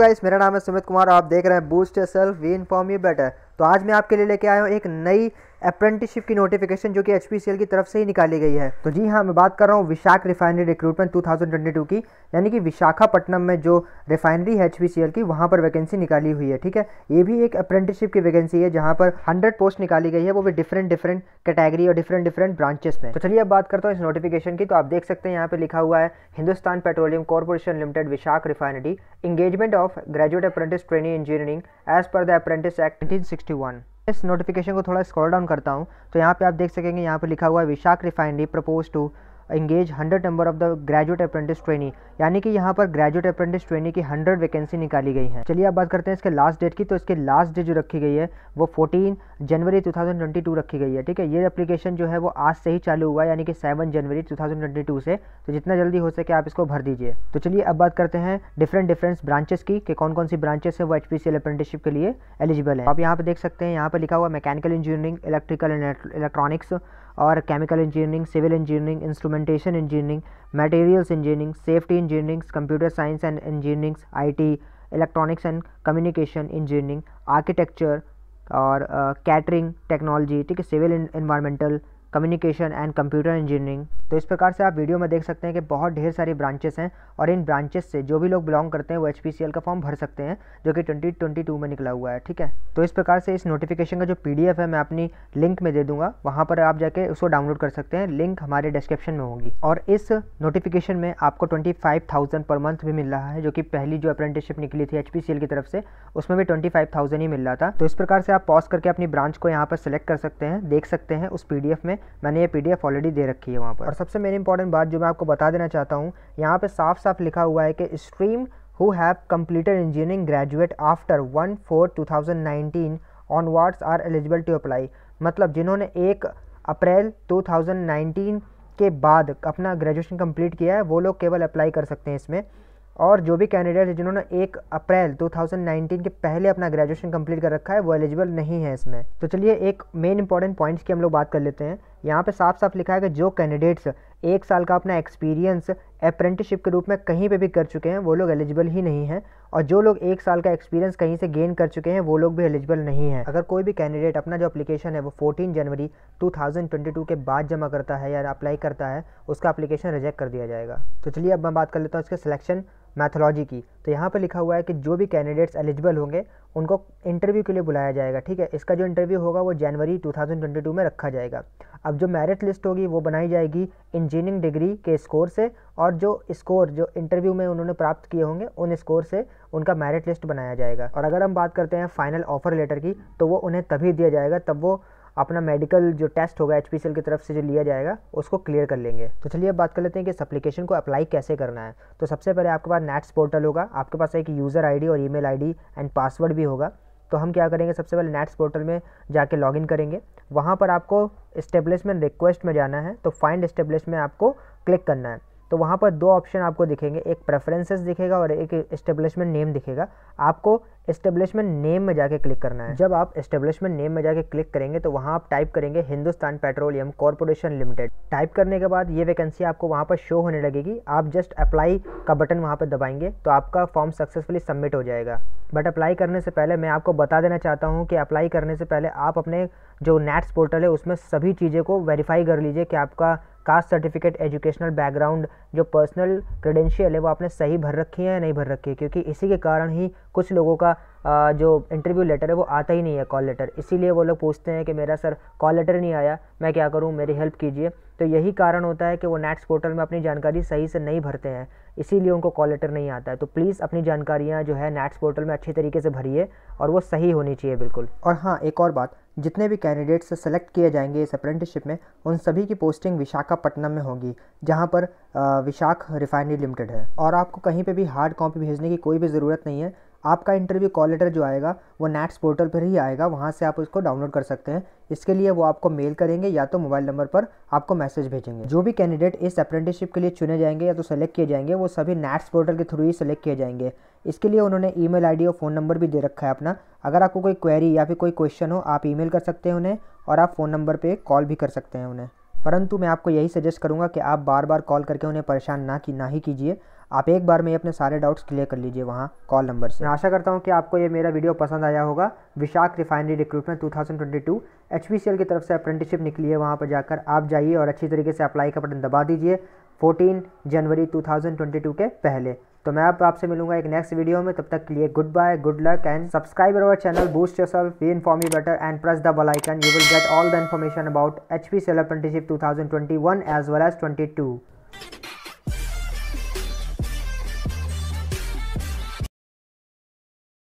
guys मेरा नाम है सुमित कुमार आप देख रहे हैं boost yourself we inform you better तो आज मैं आपके लिए लेके आया हूँ एक नई अप्रेंटिसशिप की नोटिफिकेशन जो कि एच की तरफ से ही निकाली गई है तो जी हाँ मैं बात कर रहा हूँ विशाख रिफाइनरी रिक्रूटमेंट 2022 की यानी कि विशाखापट्टनम में जो रिफाइनरी है एच की वहाँ पर वैकेंसी निकाली हुई है ठीक है ये भी एक अप्रेंटिसशिप की वैकेंसी है जहाँ पर हंड्रेड पोस्ट निकाली गई है वो भी डिफरेंट डिफरेंट कैटेगरी और डिफरेंट डिफरेंट ब्रांचेस में तो चलिए अब बात करता हूँ इस नोटिफिकेशन की तो आप देख सकते हैं यहाँ पर लिखा हुआ है Hindustan petroleum corporation limited Visakh refinery engagement of graduate apprentice training engineering as per the apprentice act nineteen one इस नोटिफिकेशन को थोड़ा स्क्रॉल डाउन करता हूँ तो यहाँ पे आप देख सकेंगे यहाँ पे लिखा हुआ है Visakh refinery propose to engage hundred number of the graduate apprentice trainee यानी कि यहाँ पर ग्रेजुएट अप्रेंटिस ट्रेनी की हंड्रेड वैकेंसी निकाली गई है चलिए अब बात करते हैं इसके लास्ट डेट की तो इसके लास्ट डेट जो रखी गई है वो फोर्टीन जनवरी टू रखी गई है ठीक है ये एप्लीकेशन जो है वो आज से ही चालू हुआ यानी कि सेवन जनवरी टू से तो जितना जल्दी हो सके आप इसको भर दीजिए तो चलिए अब बात करते हैं डिफरेंट डिफरेंट ब्रांचेस की कि कौन कौन सी ब्रांचेस है वो एच अप्रेंटिसशिप के लिए एलिजिबल है आप यहाँ पर देख सकते हैं यहाँ पर लिखा हुआ mechanical engineering electrical and electronics और chemical engineering civil engineering instrumentation engineering materials engineering safety engineerings computer science and engineerings IT electronics and communication engineering architecture और कैटरिंग uh, टेक्नोलॉजी ठीक है civil environmental communication and computer engineering तो इस प्रकार से आप video में देख सकते हैं कि बहुत ढेर सारी ब्रांचेस हैं और इन ब्रांचेस से जो भी लोग बिलोंग करते हैं वो एच का फॉर्म भर सकते हैं जो कि 2022 में निकला हुआ है ठीक है तो इस प्रकार से इस नोटिफिकेशन का जो पी है मैं अपनी लिंक में दे दूंगा वहाँ पर आप जाके उसको डाउनलोड कर सकते हैं लिंक हमारे डिस्क्रिप्शन में होगी और इस नोटिफिकेशन में आपको ट्वेंटी पर मंथ भी मिल रहा है जो कि पहली जो अप्रेंटिसशिप निकली थी एच की तरफ से उसमें भी ट्वेंटी ही मिल रहा था तो इस प्रकार से आप पॉज करके अपनी ब्रांच को यहाँ पर सिलेक्ट कर सकते हैं देख सकते हैं उस पी में मैंने ये पी ऑलरेडी दे रखी है वहाँ पर और सबसे मेरी इंपॉर्टेंट बात जो मैं आपको बता देना चाहता हूँ यहाँ पर साफ साफ लिखा हुआ है कि stream who have completed engineering graduate after one four two thousand nineteen are eligible to apply मतलब जिन्होंने एक अप्रैल 2019 के बाद अपना ग्रेजुएशन कंप्लीट किया है वो लोग केवल अप्लाई कर सकते हैं इसमें और जो भी कैंडिडेट है जिन्होंने एक अप्रैल 2019 के पहले अपना ग्रेजुएशन कंप्लीट कर रखा है वो एलिजिबल नहीं है इसमें तो चलिए एक मेन इंपॉर्टेंट पॉइंट्स की हम लोग बात कर लेते हैं यहाँ पे साफ साफ लिखा है कि जो कैंडिडेट्स एक साल का अपना एक्सपीरियंस अप्रेंटिसशिप के रूप में कहीं पे भी कर चुके हैं वो लोग एलिजिबल ही नहीं हैं और जो लोग एक साल का एक्सपीरियंस कहीं से गेन कर चुके हैं वो लोग भी एलिजिबल नहीं हैं अगर कोई भी कैंडिडेट अपना जो अपलीकेशन है वो 14 जनवरी 2022 के बाद जमा करता है या अप्लाई करता है उसका अपलीकेशन रिजेक्ट कर दिया जाएगा तो चलिए अब मैं बात कर लेता हूँ इसके सिलेक्शन मैथोलॉजी की तो यहाँ पर लिखा हुआ है कि जो भी कैंडिडेट्स एलिजिबल होंगे उनको इंटरव्यू के लिए बुलाया जाएगा ठीक है इसका जो इंटरव्यू होगा वो जनवरी 2022 में रखा जाएगा अब जो मेरिट लिस्ट होगी वो बनाई जाएगी इंजीनियरिंग डिग्री के स्कोर से और जो स्कोर जो इंटरव्यू में उन्होंने प्राप्त किए होंगे उन स्कोर से उनका मेरिट लिस्ट बनाया जाएगा और अगर हम बात करते हैं फाइनल ऑफर लेटर की तो वो उन्हें तभी दिया जाएगा तब वो अपना मेडिकल जो टेस्ट होगा एच की तरफ से जो लिया जाएगा उसको क्लियर कर लेंगे तो चलिए अब बात कर लेते हैं कि इस एप्लीकेशन को अप्लाई कैसे करना है तो सबसे पहले आपके पास नेट्स पोर्टल होगा आपके पास एक यूज़र आई और ई मेल एंड पासवर्ड भी होगा तो हम क्या करेंगे सबसे पहले नेट्स पोर्टल में जाके लॉगिन करेंगे वहाँ पर आपको इस्टेब्लिशमेंट रिक्वेस्ट में जाना है तो फाइंड इस्टेब्लिश में आपको क्लिक करना है तो वहाँ पर दो ऑप्शन आपको दिखेंगे एक प्रेफरेंसेस दिखेगा और एक इस्टेब्लिशमेंट नेम दिखेगा आपको इस्टेब्लिशमेंट नेम में जाके क्लिक करना है जब आप इस्टेब्लिशमेंट नेम में जाके क्लिक करेंगे तो वहाँ आप टाइप करेंगे Hindustan petroleum corporation limited type करने के बाद ये वैकेंसी आपको वहाँ पर शो होने लगेगी आप जस्ट अप्लाई का बटन वहाँ पर दबाएंगे तो आपका फॉर्म सक्सेसफुली सबमिट हो जाएगा बट अप्लाई करने से पहले मैं आपको बता देना चाहता हूँ कि अप्लाई करने से पहले आप अपने जो नेट्स पोर्टल है उसमें सभी चीज़ें को वेरीफाई कर लीजिए कि आपका कास्ट सर्टिफिकेट एजुकेशनल बैकग्राउंड जो पर्सनल क्रेडेंशियल है वो आपने सही भर रखी है या नहीं भर रखी है क्योंकि इसी के कारण ही कुछ लोगों का जो इंटरव्यू लेटर है वो आता ही नहीं है कॉल लेटर इसीलिए वो लोग पूछते हैं कि मेरा सर कॉल लेटर नहीं आया मैं क्या करूँ मेरी हेल्प कीजिए तो यही कारण होता है कि वो नेट्स पोर्टल में अपनी जानकारी सही से नहीं भरते हैं इसीलिए उनको कॉल लेटर नहीं आता है तो प्लीज़ अपनी जानकारियाँ जो है नेट्स पोर्टल में अच्छी तरीके से भरिए और वो सही होनी चाहिए बिल्कुल और हाँ एक और बात जितने भी कैंडिडेट्स सेलेक्ट किए जाएंगे इस अप्रेंटिसशिप में उन सभी की पोस्टिंग विशाखापट्टनम में होगी जहाँ पर विशाख रिफाइनरी लिमिटेड है और आपको कहीं पे भी हार्ड कॉपी भेजने की कोई भी ज़रूरत नहीं है आपका इंटरव्यू कॉल लेटर जो आएगा वो नेट्स पोर्टल पर ही आएगा वहाँ से आप उसको डाउनलोड कर सकते हैं इसके लिए वो आपको मेल करेंगे या तो मोबाइल नंबर पर आपको मैसेज भेजेंगे जो भी कैंडिडेट इस अप्रेंटिसशिप के लिए चुने जाएंगे या तो सेलेक्ट किए जाएंगे वो सभी नेट्स पोर्टल के थ्रू ही सेलेक्ट किए जाएंगे इसके लिए उन्होंने ई मेल और फ़ोन नंबर भी दे रखा है अपना अगर आपको कोई क्वेरी या फिर कोई क्वेश्चन हो आप ई कर सकते हैं उन्हें और आप फ़ोन नंबर पर कॉल भी कर सकते हैं उन्हें परंतु मैं आपको यही सजेस्ट करूँगा कि आप बार बार कॉल करके उन्हें परेशान ना की ना ही कीजिए आप एक बार में अपने सारे डाउट्स क्लियर कर लीजिए वहाँ कॉल नंबर से मैं आशा करता हूँ कि आपको ये मेरा वीडियो पसंद आया होगा विशाख रिफाइनरी रिक्रूटमेंट 2022 एचपीसीएल की तरफ से अप्रेंटिसशिप निकली है वहाँ पर जाकर आप जाइए और अच्छी तरीके से अप्लाई का बटन दबा दीजिए 14 जनवरी 2022 के पहले तो मैं अब आपसे मिलूंगा एक नेक्स्ट वीडियो में तब तक के लिए good bye good luck and subscribe our channel boost yourself be inform you better and press the bell icon you will get all the information about H P C L apprenticeship 2021 as well as 22